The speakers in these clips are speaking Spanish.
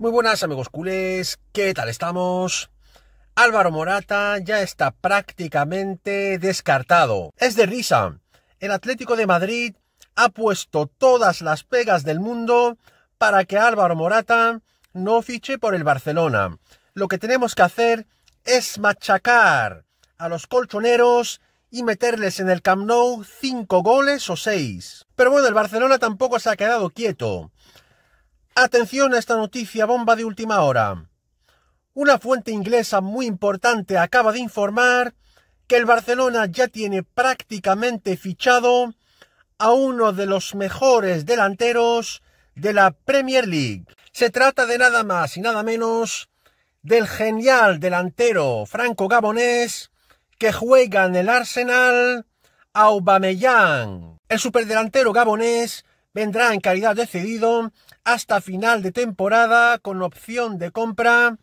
Muy buenas amigos culés, ¿qué tal estamos? Álvaro Morata ya está prácticamente descartado. Es de risa. El Atlético de Madrid ha puesto todas las pegas del mundo para que Álvaro Morata no fiche por el Barcelona. Lo que tenemos que hacer es machacar a los colchoneros y meterles en el Camp Nou cinco goles o seis. Pero bueno, el Barcelona tampoco se ha quedado quieto. Atención a esta noticia bomba de última hora. Una fuente inglesa muy importante acaba de informar que el Barcelona ya tiene prácticamente fichado a uno de los mejores delanteros de la Premier League. Se trata de nada más y nada menos del genial delantero franco-gabonés que juega en el Arsenal Aubameyang. El superdelantero gabonés vendrá en calidad de cedido hasta final de temporada con opción de compra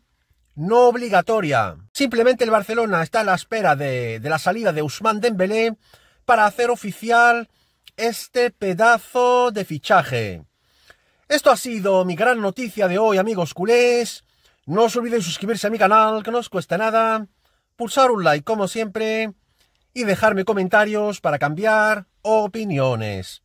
no obligatoria. Simplemente el Barcelona está a la espera de, la salida de Usman Dembélé para hacer oficial este pedazo de fichaje. Esto ha sido mi gran noticia de hoy, amigos culés. No os olvidéis suscribirse a mi canal, que no os cuesta nada, pulsar un like como siempre y dejarme comentarios para cambiar opiniones.